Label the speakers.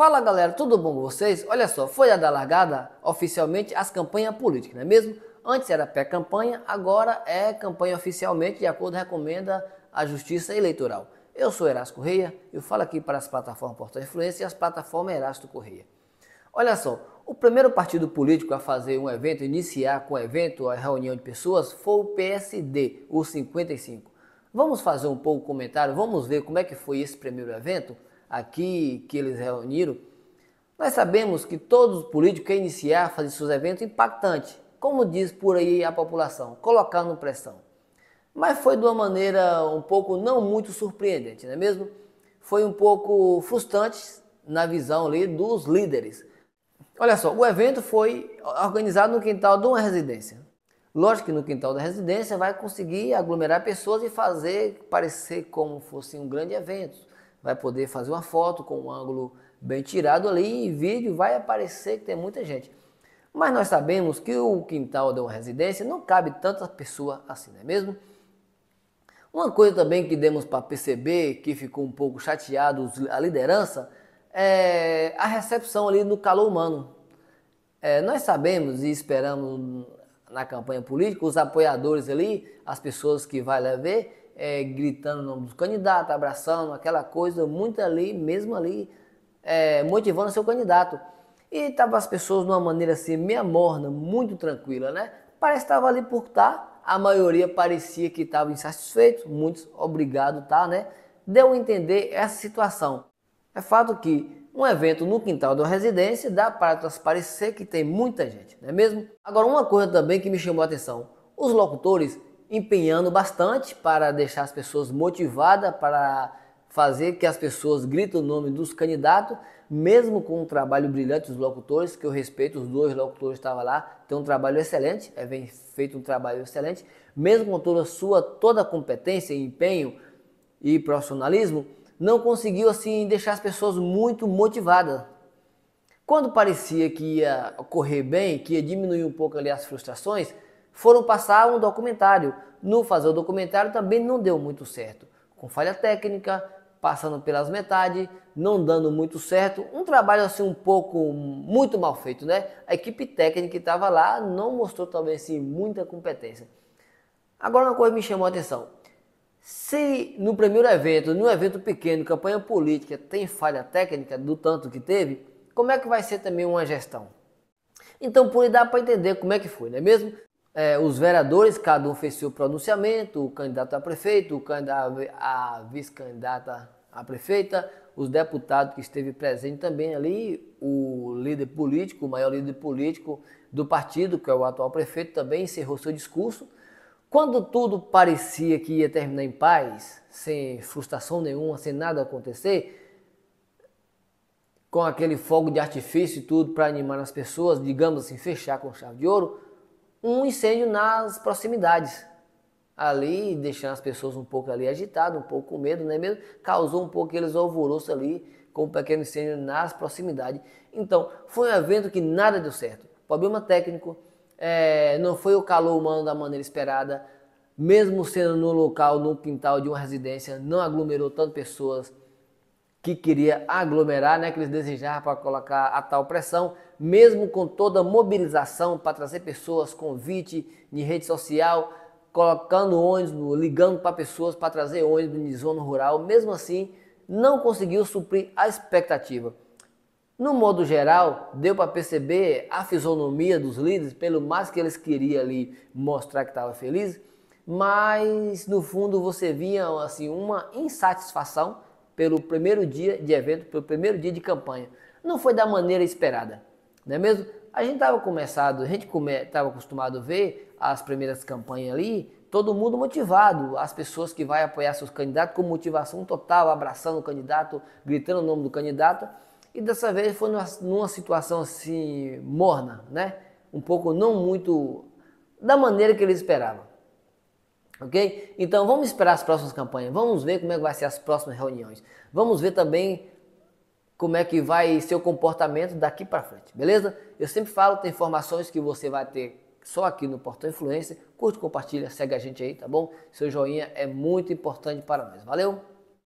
Speaker 1: Fala galera, tudo bom com vocês? Olha só, foi a largada oficialmente as campanhas políticas, não é mesmo? Antes era pré-campanha, agora é campanha oficialmente, de acordo recomenda a Justiça Eleitoral. Eu sou Erasto Correia, eu falo aqui para as plataformas Portal Influência e as plataformas Erasto Correia. Olha só, o primeiro partido político a fazer um evento, iniciar com o evento, a reunião de pessoas, foi o PSD, o 55. Vamos fazer um pouco comentário, vamos ver como é que foi esse primeiro evento? aqui que eles reuniram, nós sabemos que todos os políticos querem iniciar, fazer seus eventos impactantes, como diz por aí a população, colocando pressão. Mas foi de uma maneira um pouco não muito surpreendente, não é mesmo? Foi um pouco frustrante na visão ali dos líderes. Olha só, o evento foi organizado no quintal de uma residência. Lógico que no quintal da residência vai conseguir aglomerar pessoas e fazer parecer como fosse um grande evento vai poder fazer uma foto com um ângulo bem tirado ali em vídeo vai aparecer que tem muita gente. Mas nós sabemos que o quintal de uma residência não cabe tanta pessoa assim, não é mesmo? Uma coisa também que demos para perceber que ficou um pouco chateado a liderança é a recepção ali no calor humano. É, nós sabemos e esperamos na campanha política os apoiadores ali, as pessoas que vai lá ver, é, gritando o nome do candidato, abraçando, aquela coisa, muito ali, mesmo ali, é, motivando seu candidato. E tava as pessoas de uma maneira assim, meia morna, muito tranquila, né? Parece que estava ali por estar, tá, a maioria parecia que estava insatisfeito, muitos obrigado, tá, né? Deu a entender essa situação. É fato que um evento no quintal da residência dá para transparecer que tem muita gente, não é mesmo? Agora, uma coisa também que me chamou a atenção: os locutores empenhando bastante para deixar as pessoas motivadas, para fazer que as pessoas gritem o nome dos candidatos, mesmo com um trabalho brilhante dos locutores, que eu respeito, os dois locutores estavam lá, tem um trabalho excelente, é bem feito um trabalho excelente, mesmo com toda a sua toda a competência, empenho e profissionalismo, não conseguiu assim deixar as pessoas muito motivadas. Quando parecia que ia correr bem, que ia diminuir um pouco ali as frustrações, foram passar um documentário. No fazer o documentário também não deu muito certo, com falha técnica, passando pelas metades, não dando muito certo. Um trabalho assim um pouco muito mal feito, né? A equipe técnica que estava lá não mostrou talvez assim muita competência. Agora uma coisa me chamou a atenção. Se no primeiro evento, num evento pequeno, campanha política, tem falha técnica do tanto que teve, como é que vai ser também uma gestão? Então, por dá para entender como é que foi, não é mesmo? é, os vereadores, cada um fez seu pronunciamento, o candidato a prefeito, o candidato a vice-candidata a prefeita, os deputados que esteve presente também ali, o líder político, o maior líder político do partido, que é o atual prefeito, também encerrou seu discurso. Quando tudo parecia que ia terminar em paz, sem frustração nenhuma, sem nada acontecer, com aquele fogo de artifício e tudo para animar as pessoas, digamos assim, fechar com chave de ouro, um incêndio nas proximidades. Ali, deixando as pessoas um pouco ali agitadas, um pouco com medo, né? Mesmo causou um pouco aqueles alvoroços ali com um pequeno incêndio nas proximidades. Então, foi um evento que nada deu certo. Problema técnico, é, não foi o calor humano da maneira esperada, mesmo sendo no local, no quintal de uma residência, não aglomerou tantas pessoas, que queria aglomerar, né, que eles desejavam para colocar a tal pressão, mesmo com toda a mobilização para trazer pessoas, convite de rede social, colocando ônibus, ligando para pessoas para trazer ônibus de zona rural, mesmo assim não conseguiu suprir a expectativa. No modo geral, deu para perceber a fisionomia dos líderes, pelo mais que eles queriam ali mostrar que estava feliz, mas no fundo você via assim uma insatisfação pelo primeiro dia de evento, pelo primeiro dia de campanha. Não foi da maneira esperada, não é mesmo? A gente estava começado, a gente estava acostumado a ver as primeiras campanhas ali, todo mundo motivado, as pessoas que vai apoiar seus candidatos com motivação total, abraçando o candidato, gritando o nome do candidato. E dessa vez foi numa, numa situação assim morna, né? Um pouco não muito da maneira que eles esperavam. Ok? Então vamos esperar as próximas campanhas, vamos ver como é que vai ser as próximas reuniões, vamos ver também como é que vai ser o comportamento daqui para frente, beleza? Eu sempre falo, tem informações que você vai ter só aqui no Portal Influência. Curte, compartilha, segue a gente aí, tá bom? Seu joinha é muito importante para nós. Valeu!